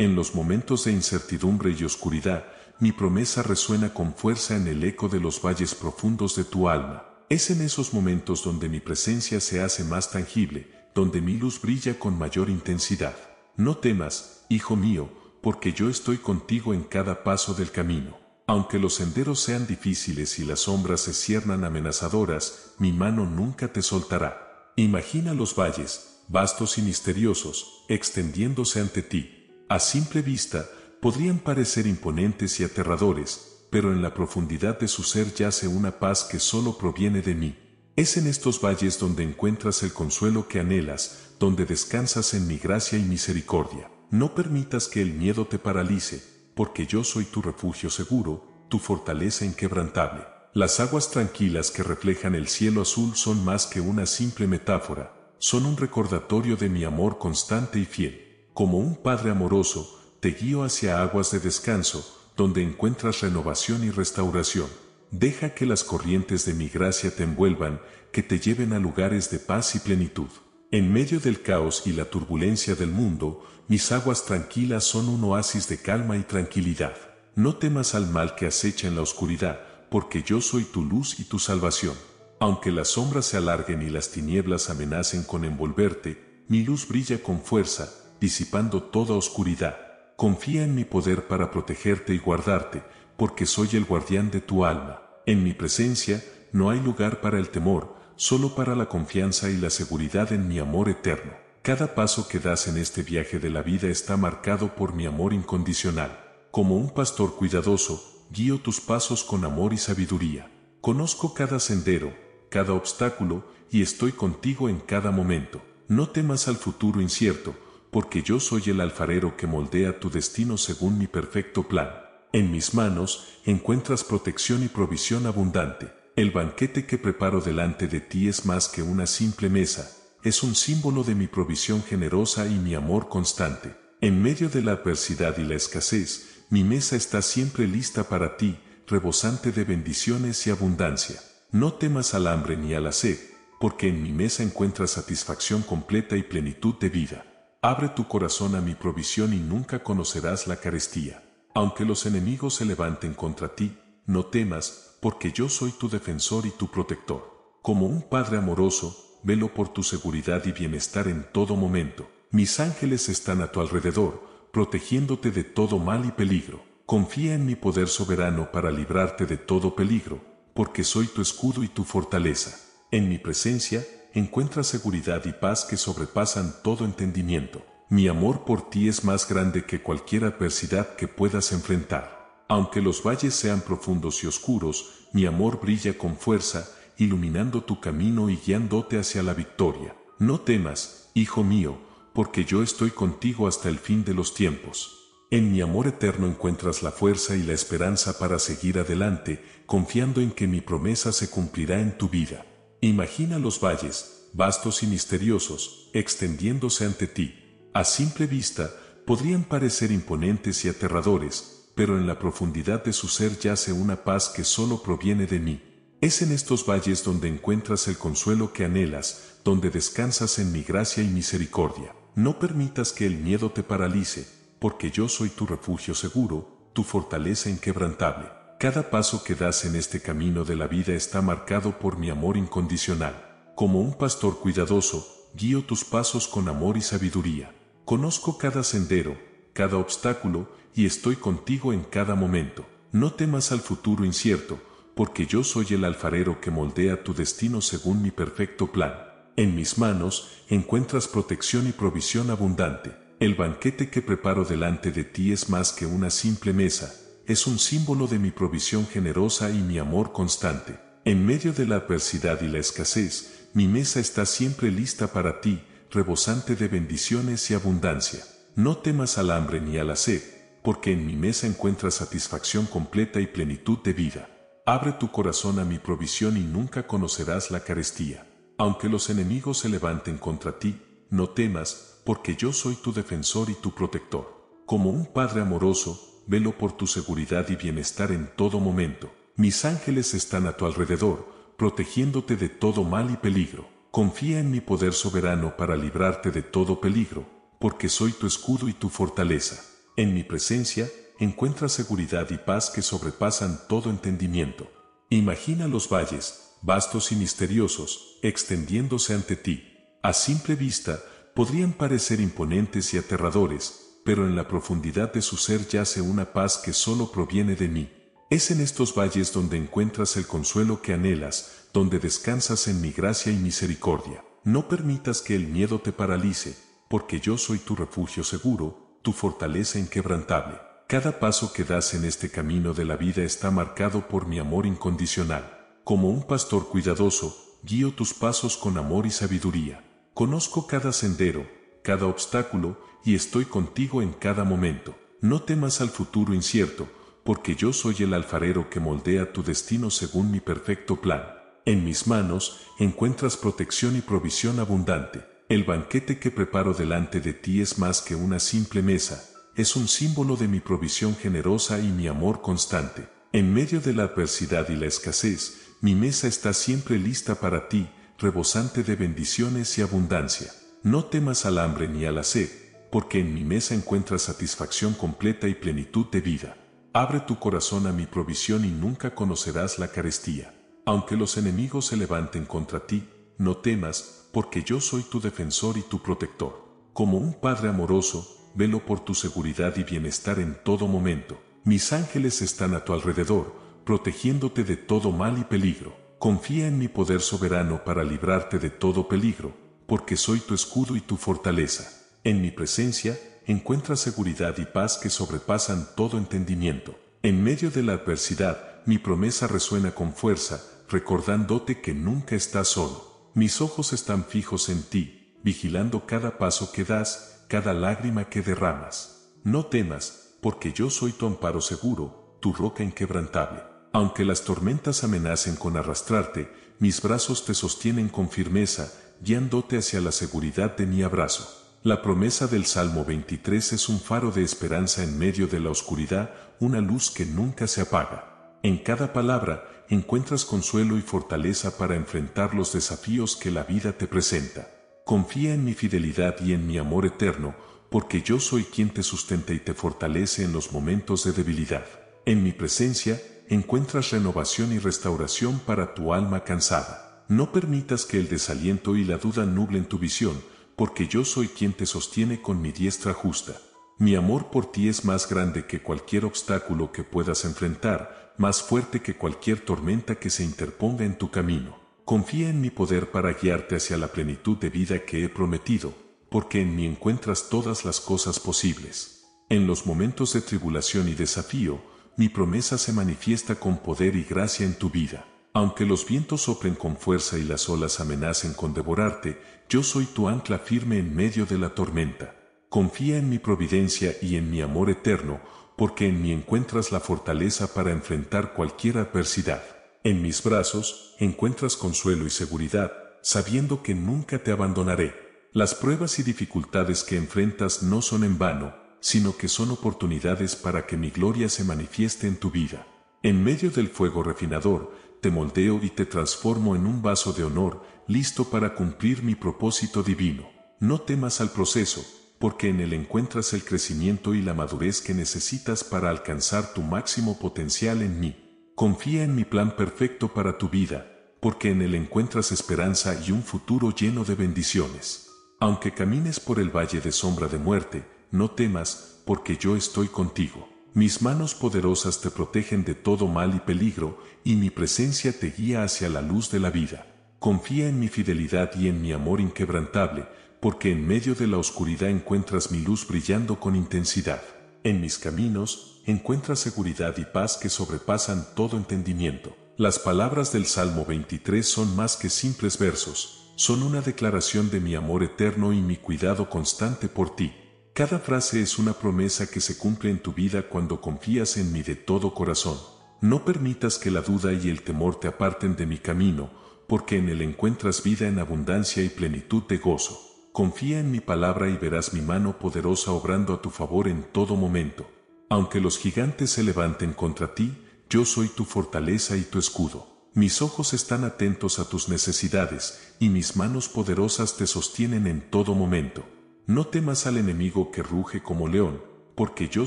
En los momentos de incertidumbre y oscuridad, mi promesa resuena con fuerza en el eco de los valles profundos de tu alma. Es en esos momentos donde mi presencia se hace más tangible, donde mi luz brilla con mayor intensidad. No temas, hijo mío, porque yo estoy contigo en cada paso del camino. Aunque los senderos sean difíciles y las sombras se ciernan amenazadoras, mi mano nunca te soltará. Imagina los valles, vastos y misteriosos, extendiéndose ante ti a simple vista, podrían parecer imponentes y aterradores, pero en la profundidad de su ser yace una paz que solo proviene de mí. Es en estos valles donde encuentras el consuelo que anhelas, donde descansas en mi gracia y misericordia. No permitas que el miedo te paralice, porque yo soy tu refugio seguro, tu fortaleza inquebrantable. Las aguas tranquilas que reflejan el cielo azul son más que una simple metáfora, son un recordatorio de mi amor constante y fiel como un Padre amoroso, te guío hacia aguas de descanso, donde encuentras renovación y restauración. Deja que las corrientes de mi gracia te envuelvan, que te lleven a lugares de paz y plenitud. En medio del caos y la turbulencia del mundo, mis aguas tranquilas son un oasis de calma y tranquilidad. No temas al mal que acecha en la oscuridad, porque yo soy tu luz y tu salvación. Aunque las sombras se alarguen y las tinieblas amenacen con envolverte, mi luz brilla con fuerza, disipando toda oscuridad. Confía en mi poder para protegerte y guardarte, porque soy el guardián de tu alma. En mi presencia no hay lugar para el temor, solo para la confianza y la seguridad en mi amor eterno. Cada paso que das en este viaje de la vida está marcado por mi amor incondicional. Como un pastor cuidadoso, guío tus pasos con amor y sabiduría. Conozco cada sendero, cada obstáculo, y estoy contigo en cada momento. No temas al futuro incierto, porque yo soy el alfarero que moldea tu destino según mi perfecto plan. En mis manos encuentras protección y provisión abundante. El banquete que preparo delante de ti es más que una simple mesa, es un símbolo de mi provisión generosa y mi amor constante. En medio de la adversidad y la escasez, mi mesa está siempre lista para ti, rebosante de bendiciones y abundancia. No temas al hambre ni a la sed, porque en mi mesa encuentras satisfacción completa y plenitud de vida. Abre tu corazón a mi provisión y nunca conocerás la carestía. Aunque los enemigos se levanten contra ti, no temas, porque yo soy tu defensor y tu protector. Como un padre amoroso, velo por tu seguridad y bienestar en todo momento. Mis ángeles están a tu alrededor, protegiéndote de todo mal y peligro. Confía en mi poder soberano para librarte de todo peligro, porque soy tu escudo y tu fortaleza. En mi presencia, Encuentra seguridad y paz que sobrepasan todo entendimiento. Mi amor por ti es más grande que cualquier adversidad que puedas enfrentar. Aunque los valles sean profundos y oscuros, mi amor brilla con fuerza, iluminando tu camino y guiándote hacia la victoria. No temas, hijo mío, porque yo estoy contigo hasta el fin de los tiempos. En mi amor eterno encuentras la fuerza y la esperanza para seguir adelante, confiando en que mi promesa se cumplirá en tu vida. Imagina los valles, vastos y misteriosos, extendiéndose ante ti. A simple vista, podrían parecer imponentes y aterradores, pero en la profundidad de su ser yace una paz que solo proviene de mí. Es en estos valles donde encuentras el consuelo que anhelas, donde descansas en mi gracia y misericordia. No permitas que el miedo te paralice, porque yo soy tu refugio seguro, tu fortaleza inquebrantable. Cada paso que das en este camino de la vida está marcado por mi amor incondicional. Como un pastor cuidadoso, guío tus pasos con amor y sabiduría. Conozco cada sendero, cada obstáculo, y estoy contigo en cada momento. No temas al futuro incierto, porque yo soy el alfarero que moldea tu destino según mi perfecto plan. En mis manos encuentras protección y provisión abundante. El banquete que preparo delante de ti es más que una simple mesa, es un símbolo de mi provisión generosa y mi amor constante. En medio de la adversidad y la escasez, mi mesa está siempre lista para ti, rebosante de bendiciones y abundancia. No temas al hambre ni a la sed, porque en mi mesa encuentras satisfacción completa y plenitud de vida. Abre tu corazón a mi provisión y nunca conocerás la carestía. Aunque los enemigos se levanten contra ti, no temas, porque yo soy tu defensor y tu protector. Como un padre amoroso, velo por tu seguridad y bienestar en todo momento. Mis ángeles están a tu alrededor, protegiéndote de todo mal y peligro. Confía en mi poder soberano para librarte de todo peligro, porque soy tu escudo y tu fortaleza. En mi presencia, encuentra seguridad y paz que sobrepasan todo entendimiento. Imagina los valles, vastos y misteriosos, extendiéndose ante ti. A simple vista, podrían parecer imponentes y aterradores, pero en la profundidad de su ser yace una paz que solo proviene de mí. Es en estos valles donde encuentras el consuelo que anhelas, donde descansas en mi gracia y misericordia. No permitas que el miedo te paralice, porque yo soy tu refugio seguro, tu fortaleza inquebrantable. Cada paso que das en este camino de la vida está marcado por mi amor incondicional. Como un pastor cuidadoso, guío tus pasos con amor y sabiduría. Conozco cada sendero, cada obstáculo y estoy contigo en cada momento. No temas al futuro incierto, porque yo soy el alfarero que moldea tu destino según mi perfecto plan. En mis manos encuentras protección y provisión abundante. El banquete que preparo delante de ti es más que una simple mesa, es un símbolo de mi provisión generosa y mi amor constante. En medio de la adversidad y la escasez, mi mesa está siempre lista para ti, rebosante de bendiciones y abundancia. No temas al hambre ni a la sed, porque en mi mesa encuentras satisfacción completa y plenitud de vida. Abre tu corazón a mi provisión y nunca conocerás la carestía. Aunque los enemigos se levanten contra ti, no temas, porque yo soy tu defensor y tu protector. Como un padre amoroso, velo por tu seguridad y bienestar en todo momento. Mis ángeles están a tu alrededor, protegiéndote de todo mal y peligro. Confía en mi poder soberano para librarte de todo peligro porque soy tu escudo y tu fortaleza. En mi presencia, encuentras seguridad y paz que sobrepasan todo entendimiento. En medio de la adversidad, mi promesa resuena con fuerza, recordándote que nunca estás solo. Mis ojos están fijos en ti, vigilando cada paso que das, cada lágrima que derramas. No temas, porque yo soy tu amparo seguro, tu roca inquebrantable. Aunque las tormentas amenacen con arrastrarte, mis brazos te sostienen con firmeza, guiándote hacia la seguridad de mi abrazo. La promesa del Salmo 23 es un faro de esperanza en medio de la oscuridad, una luz que nunca se apaga. En cada palabra encuentras consuelo y fortaleza para enfrentar los desafíos que la vida te presenta. Confía en mi fidelidad y en mi amor eterno, porque yo soy quien te sustenta y te fortalece en los momentos de debilidad. En mi presencia encuentras renovación y restauración para tu alma cansada. No permitas que el desaliento y la duda nublen tu visión, porque yo soy quien te sostiene con mi diestra justa. Mi amor por ti es más grande que cualquier obstáculo que puedas enfrentar, más fuerte que cualquier tormenta que se interponga en tu camino. Confía en mi poder para guiarte hacia la plenitud de vida que he prometido, porque en mí encuentras todas las cosas posibles. En los momentos de tribulación y desafío, mi promesa se manifiesta con poder y gracia en tu vida. Aunque los vientos soplen con fuerza y las olas amenacen con devorarte, yo soy tu ancla firme en medio de la tormenta. Confía en mi providencia y en mi amor eterno, porque en mí encuentras la fortaleza para enfrentar cualquier adversidad. En mis brazos encuentras consuelo y seguridad, sabiendo que nunca te abandonaré. Las pruebas y dificultades que enfrentas no son en vano, sino que son oportunidades para que mi gloria se manifieste en tu vida. En medio del fuego refinador, te moldeo y te transformo en un vaso de honor, listo para cumplir mi propósito divino. No temas al proceso, porque en él encuentras el crecimiento y la madurez que necesitas para alcanzar tu máximo potencial en mí. Confía en mi plan perfecto para tu vida, porque en él encuentras esperanza y un futuro lleno de bendiciones. Aunque camines por el valle de sombra de muerte, no temas, porque yo estoy contigo. Mis manos poderosas te protegen de todo mal y peligro, y mi presencia te guía hacia la luz de la vida. Confía en mi fidelidad y en mi amor inquebrantable, porque en medio de la oscuridad encuentras mi luz brillando con intensidad. En mis caminos encuentras seguridad y paz que sobrepasan todo entendimiento. Las palabras del Salmo 23 son más que simples versos, son una declaración de mi amor eterno y mi cuidado constante por ti. Cada frase es una promesa que se cumple en tu vida cuando confías en mí de todo corazón. No permitas que la duda y el temor te aparten de mi camino, porque en él encuentras vida en abundancia y plenitud de gozo. Confía en mi palabra y verás mi mano poderosa obrando a tu favor en todo momento. Aunque los gigantes se levanten contra ti, yo soy tu fortaleza y tu escudo. Mis ojos están atentos a tus necesidades, y mis manos poderosas te sostienen en todo momento. No temas al enemigo que ruge como león, porque yo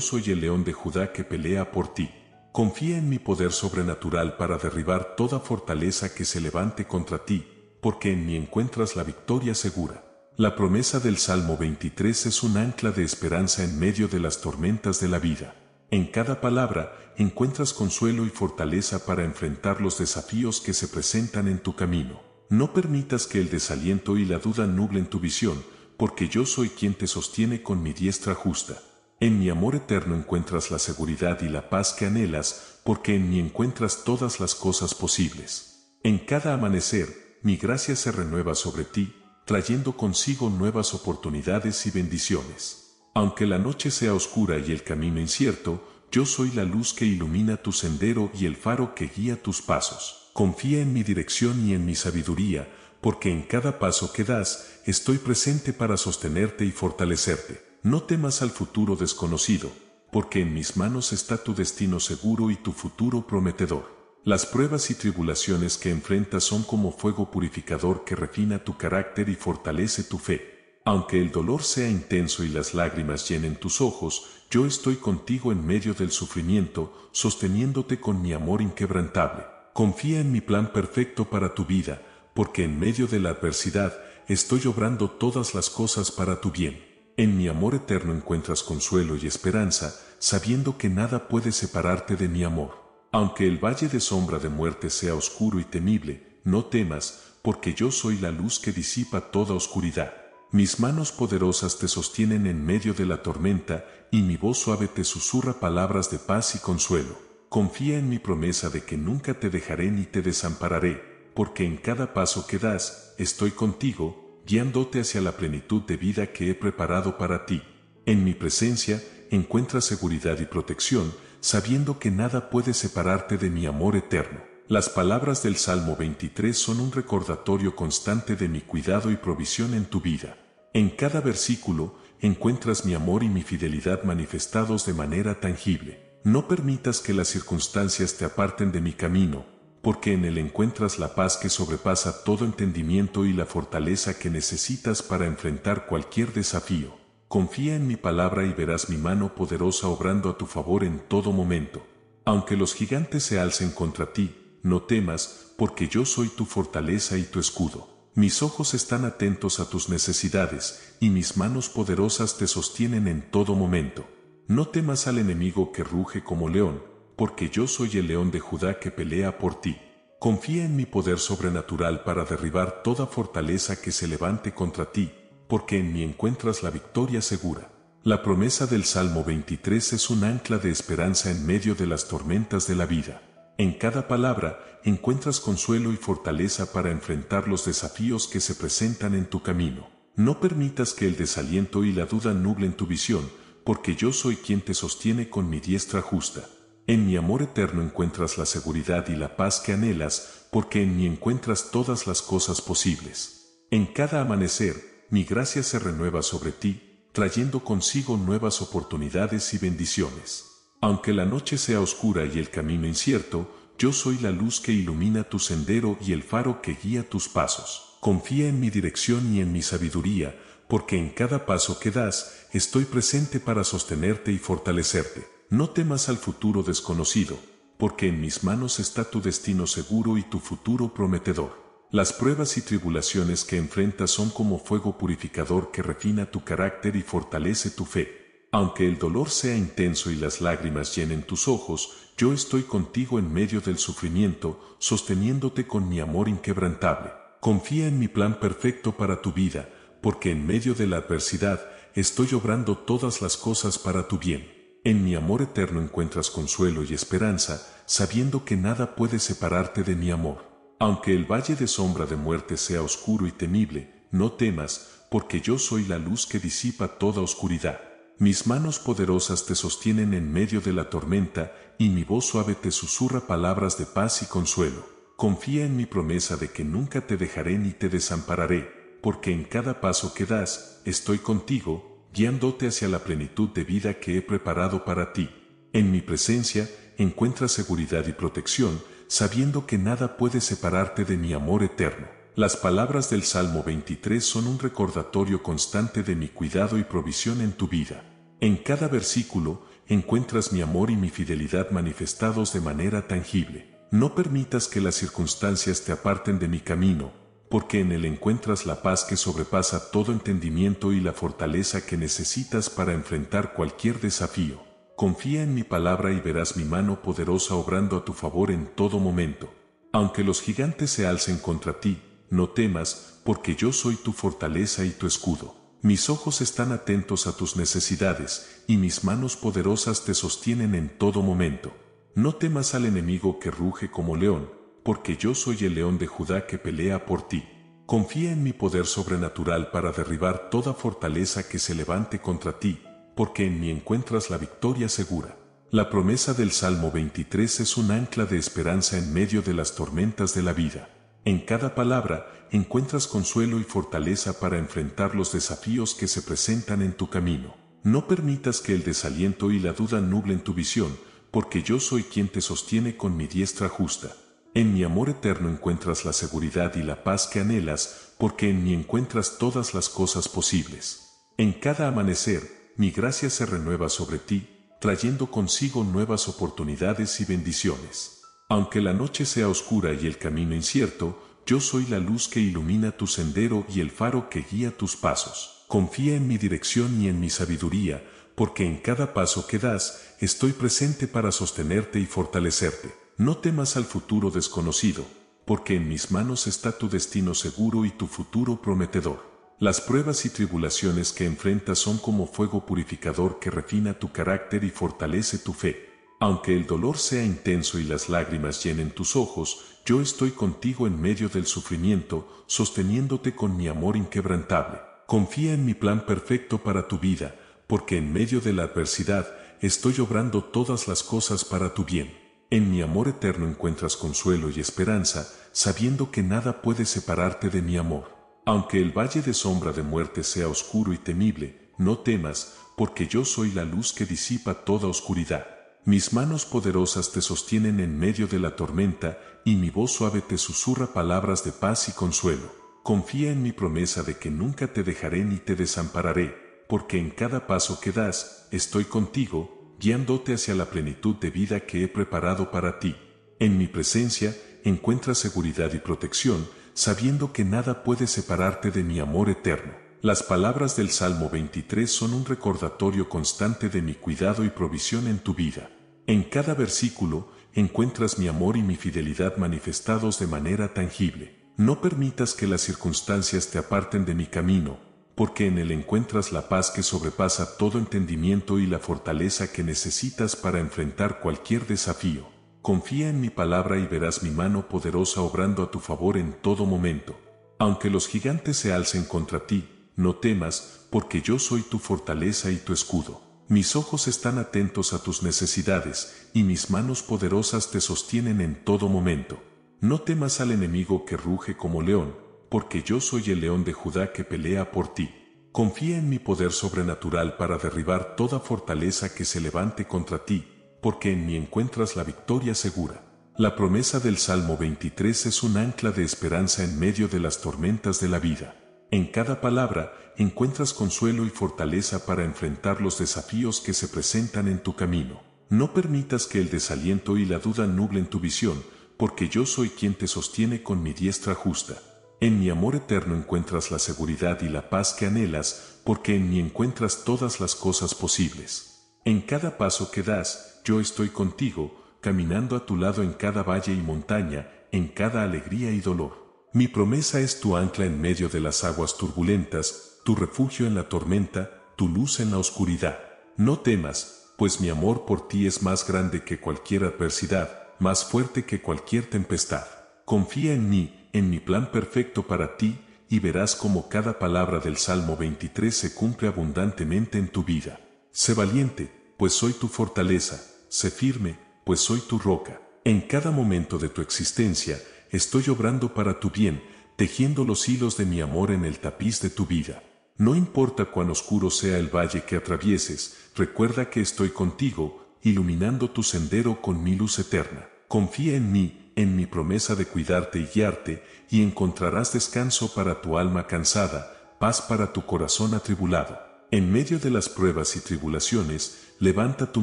soy el león de Judá que pelea por ti. Confía en mi poder sobrenatural para derribar toda fortaleza que se levante contra ti, porque en mí encuentras la victoria segura. La promesa del Salmo 23 es un ancla de esperanza en medio de las tormentas de la vida. En cada palabra encuentras consuelo y fortaleza para enfrentar los desafíos que se presentan en tu camino. No permitas que el desaliento y la duda nublen tu visión, porque yo soy quien te sostiene con mi diestra justa. En mi amor eterno encuentras la seguridad y la paz que anhelas, porque en mí encuentras todas las cosas posibles. En cada amanecer, mi gracia se renueva sobre ti, trayendo consigo nuevas oportunidades y bendiciones. Aunque la noche sea oscura y el camino incierto, yo soy la luz que ilumina tu sendero y el faro que guía tus pasos. Confía en mi dirección y en mi sabiduría, porque en cada paso que das, estoy presente para sostenerte y fortalecerte. No temas al futuro desconocido, porque en mis manos está tu destino seguro y tu futuro prometedor. Las pruebas y tribulaciones que enfrentas son como fuego purificador que refina tu carácter y fortalece tu fe. Aunque el dolor sea intenso y las lágrimas llenen tus ojos, yo estoy contigo en medio del sufrimiento, sosteniéndote con mi amor inquebrantable. Confía en mi plan perfecto para tu vida, porque en medio de la adversidad, estoy obrando todas las cosas para tu bien. En mi amor eterno encuentras consuelo y esperanza, sabiendo que nada puede separarte de mi amor. Aunque el valle de sombra de muerte sea oscuro y temible, no temas, porque yo soy la luz que disipa toda oscuridad. Mis manos poderosas te sostienen en medio de la tormenta, y mi voz suave te susurra palabras de paz y consuelo. Confía en mi promesa de que nunca te dejaré ni te desampararé, porque en cada paso que das, estoy contigo, guiándote hacia la plenitud de vida que he preparado para ti. En mi presencia, encuentras seguridad y protección, sabiendo que nada puede separarte de mi amor eterno. Las palabras del Salmo 23 son un recordatorio constante de mi cuidado y provisión en tu vida. En cada versículo, encuentras mi amor y mi fidelidad manifestados de manera tangible. No permitas que las circunstancias te aparten de mi camino, porque en Él encuentras la paz que sobrepasa todo entendimiento y la fortaleza que necesitas para enfrentar cualquier desafío. Confía en mi palabra y verás mi mano poderosa obrando a tu favor en todo momento. Aunque los gigantes se alcen contra ti, no temas, porque yo soy tu fortaleza y tu escudo. Mis ojos están atentos a tus necesidades, y mis manos poderosas te sostienen en todo momento. No temas al enemigo que ruge como león, porque yo soy el león de Judá que pelea por ti. Confía en mi poder sobrenatural para derribar toda fortaleza que se levante contra ti, porque en mí encuentras la victoria segura. La promesa del Salmo 23 es un ancla de esperanza en medio de las tormentas de la vida. En cada palabra encuentras consuelo y fortaleza para enfrentar los desafíos que se presentan en tu camino. No permitas que el desaliento y la duda nublen tu visión, porque yo soy quien te sostiene con mi diestra justa. En mi amor eterno encuentras la seguridad y la paz que anhelas, porque en mí encuentras todas las cosas posibles. En cada amanecer, mi gracia se renueva sobre ti, trayendo consigo nuevas oportunidades y bendiciones. Aunque la noche sea oscura y el camino incierto, yo soy la luz que ilumina tu sendero y el faro que guía tus pasos. Confía en mi dirección y en mi sabiduría, porque en cada paso que das, estoy presente para sostenerte y fortalecerte. No temas al futuro desconocido, porque en mis manos está tu destino seguro y tu futuro prometedor. Las pruebas y tribulaciones que enfrentas son como fuego purificador que refina tu carácter y fortalece tu fe. Aunque el dolor sea intenso y las lágrimas llenen tus ojos, yo estoy contigo en medio del sufrimiento, sosteniéndote con mi amor inquebrantable. Confía en mi plan perfecto para tu vida, porque en medio de la adversidad estoy obrando todas las cosas para tu bien. En mi amor eterno encuentras consuelo y esperanza, sabiendo que nada puede separarte de mi amor. Aunque el valle de sombra de muerte sea oscuro y temible, no temas, porque yo soy la luz que disipa toda oscuridad. Mis manos poderosas te sostienen en medio de la tormenta, y mi voz suave te susurra palabras de paz y consuelo. Confía en mi promesa de que nunca te dejaré ni te desampararé, porque en cada paso que das, estoy contigo, guiándote hacia la plenitud de vida que he preparado para ti. En mi presencia, encuentras seguridad y protección, sabiendo que nada puede separarte de mi amor eterno. Las palabras del Salmo 23 son un recordatorio constante de mi cuidado y provisión en tu vida. En cada versículo, encuentras mi amor y mi fidelidad manifestados de manera tangible. No permitas que las circunstancias te aparten de mi camino, porque en Él encuentras la paz que sobrepasa todo entendimiento y la fortaleza que necesitas para enfrentar cualquier desafío. Confía en mi palabra y verás mi mano poderosa obrando a tu favor en todo momento. Aunque los gigantes se alcen contra ti, no temas, porque yo soy tu fortaleza y tu escudo. Mis ojos están atentos a tus necesidades, y mis manos poderosas te sostienen en todo momento. No temas al enemigo que ruge como león, porque yo soy el león de Judá que pelea por ti. Confía en mi poder sobrenatural para derribar toda fortaleza que se levante contra ti, porque en mí encuentras la victoria segura. La promesa del Salmo 23 es un ancla de esperanza en medio de las tormentas de la vida. En cada palabra encuentras consuelo y fortaleza para enfrentar los desafíos que se presentan en tu camino. No permitas que el desaliento y la duda nublen tu visión, porque yo soy quien te sostiene con mi diestra justa. En mi amor eterno encuentras la seguridad y la paz que anhelas, porque en mí encuentras todas las cosas posibles. En cada amanecer, mi gracia se renueva sobre ti, trayendo consigo nuevas oportunidades y bendiciones. Aunque la noche sea oscura y el camino incierto, yo soy la luz que ilumina tu sendero y el faro que guía tus pasos. Confía en mi dirección y en mi sabiduría, porque en cada paso que das, estoy presente para sostenerte y fortalecerte no temas al futuro desconocido, porque en mis manos está tu destino seguro y tu futuro prometedor. Las pruebas y tribulaciones que enfrentas son como fuego purificador que refina tu carácter y fortalece tu fe. Aunque el dolor sea intenso y las lágrimas llenen tus ojos, yo estoy contigo en medio del sufrimiento, sosteniéndote con mi amor inquebrantable. Confía en mi plan perfecto para tu vida, porque en medio de la adversidad estoy obrando todas las cosas para tu bien. En mi amor eterno encuentras consuelo y esperanza, sabiendo que nada puede separarte de mi amor. Aunque el valle de sombra de muerte sea oscuro y temible, no temas, porque yo soy la luz que disipa toda oscuridad. Mis manos poderosas te sostienen en medio de la tormenta, y mi voz suave te susurra palabras de paz y consuelo. Confía en mi promesa de que nunca te dejaré ni te desampararé, porque en cada paso que das, estoy contigo, guiándote hacia la plenitud de vida que he preparado para ti. En mi presencia, encuentras seguridad y protección, sabiendo que nada puede separarte de mi amor eterno. Las palabras del Salmo 23 son un recordatorio constante de mi cuidado y provisión en tu vida. En cada versículo, encuentras mi amor y mi fidelidad manifestados de manera tangible. No permitas que las circunstancias te aparten de mi camino, porque en él encuentras la paz que sobrepasa todo entendimiento y la fortaleza que necesitas para enfrentar cualquier desafío. Confía en mi palabra y verás mi mano poderosa obrando a tu favor en todo momento. Aunque los gigantes se alcen contra ti, no temas, porque yo soy tu fortaleza y tu escudo. Mis ojos están atentos a tus necesidades, y mis manos poderosas te sostienen en todo momento. No temas al enemigo que ruge como león, porque yo soy el león de Judá que pelea por ti. Confía en mi poder sobrenatural para derribar toda fortaleza que se levante contra ti, porque en mí encuentras la victoria segura. La promesa del Salmo 23 es un ancla de esperanza en medio de las tormentas de la vida. En cada palabra encuentras consuelo y fortaleza para enfrentar los desafíos que se presentan en tu camino. No permitas que el desaliento y la duda nublen tu visión, porque yo soy quien te sostiene con mi diestra justa. En mi amor eterno encuentras la seguridad y la paz que anhelas, porque en mí encuentras todas las cosas posibles. En cada paso que das, yo estoy contigo, caminando a tu lado en cada valle y montaña, en cada alegría y dolor. Mi promesa es tu ancla en medio de las aguas turbulentas, tu refugio en la tormenta, tu luz en la oscuridad. No temas, pues mi amor por ti es más grande que cualquier adversidad, más fuerte que cualquier tempestad. Confía en mí, en mi plan perfecto para ti, y verás cómo cada palabra del Salmo 23 se cumple abundantemente en tu vida. Sé valiente, pues soy tu fortaleza, sé firme, pues soy tu roca. En cada momento de tu existencia, estoy obrando para tu bien, tejiendo los hilos de mi amor en el tapiz de tu vida. No importa cuán oscuro sea el valle que atravieses, recuerda que estoy contigo, iluminando tu sendero con mi luz eterna. Confía en mí, en mi promesa de cuidarte y guiarte, y encontrarás descanso para tu alma cansada, paz para tu corazón atribulado. En medio de las pruebas y tribulaciones, levanta tu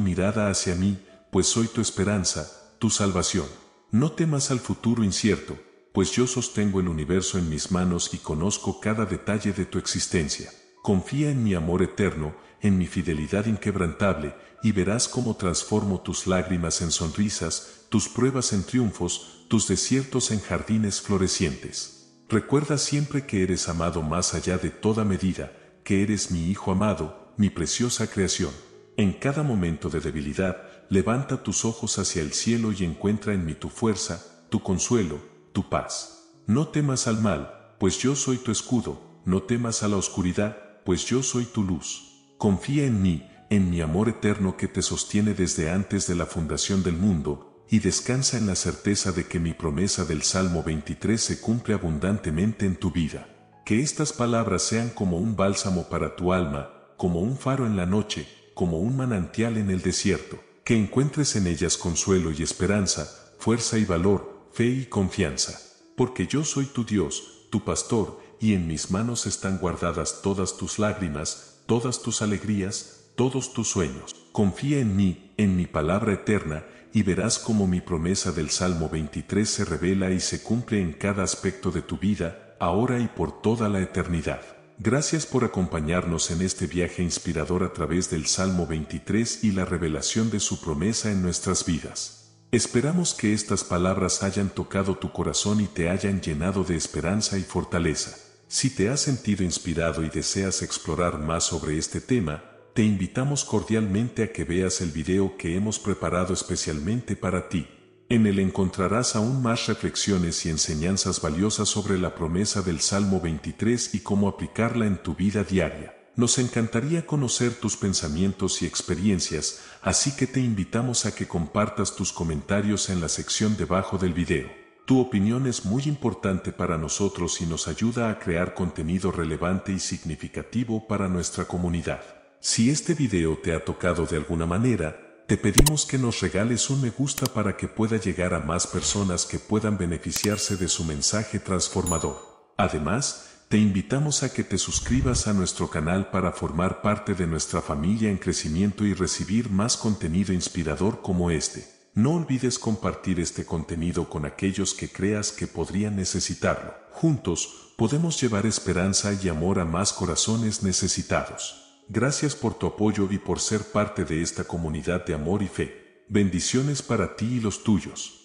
mirada hacia mí, pues soy tu esperanza, tu salvación. No temas al futuro incierto, pues yo sostengo el universo en mis manos y conozco cada detalle de tu existencia. Confía en mi amor eterno, en mi fidelidad inquebrantable, y verás cómo transformo tus lágrimas en sonrisas, tus pruebas en triunfos, tus desiertos en jardines florecientes. Recuerda siempre que eres amado más allá de toda medida, que eres mi Hijo amado, mi preciosa creación. En cada momento de debilidad, levanta tus ojos hacia el cielo y encuentra en mí tu fuerza, tu consuelo, tu paz. No temas al mal, pues yo soy tu escudo, no temas a la oscuridad, pues yo soy tu luz. Confía en mí, en mi amor eterno que te sostiene desde antes de la fundación del mundo, y descansa en la certeza de que mi promesa del Salmo 23 se cumple abundantemente en tu vida. Que estas palabras sean como un bálsamo para tu alma, como un faro en la noche, como un manantial en el desierto, que encuentres en ellas consuelo y esperanza, fuerza y valor, fe y confianza. Porque yo soy tu Dios, tu pastor, y en mis manos están guardadas todas tus lágrimas, todas tus alegrías, todos tus sueños. Confía en mí, en mi palabra eterna, y verás cómo mi promesa del Salmo 23 se revela y se cumple en cada aspecto de tu vida, ahora y por toda la eternidad. Gracias por acompañarnos en este viaje inspirador a través del Salmo 23 y la revelación de su promesa en nuestras vidas. Esperamos que estas palabras hayan tocado tu corazón y te hayan llenado de esperanza y fortaleza. Si te has sentido inspirado y deseas explorar más sobre este tema, te invitamos cordialmente a que veas el video que hemos preparado especialmente para ti. En él encontrarás aún más reflexiones y enseñanzas valiosas sobre la promesa del Salmo 23 y cómo aplicarla en tu vida diaria. Nos encantaría conocer tus pensamientos y experiencias, así que te invitamos a que compartas tus comentarios en la sección debajo del video. Tu opinión es muy importante para nosotros y nos ayuda a crear contenido relevante y significativo para nuestra comunidad. Si este video te ha tocado de alguna manera, te pedimos que nos regales un me gusta para que pueda llegar a más personas que puedan beneficiarse de su mensaje transformador. Además, te invitamos a que te suscribas a nuestro canal para formar parte de nuestra familia en crecimiento y recibir más contenido inspirador como este no olvides compartir este contenido con aquellos que creas que podrían necesitarlo. Juntos, podemos llevar esperanza y amor a más corazones necesitados. Gracias por tu apoyo y por ser parte de esta comunidad de amor y fe. Bendiciones para ti y los tuyos.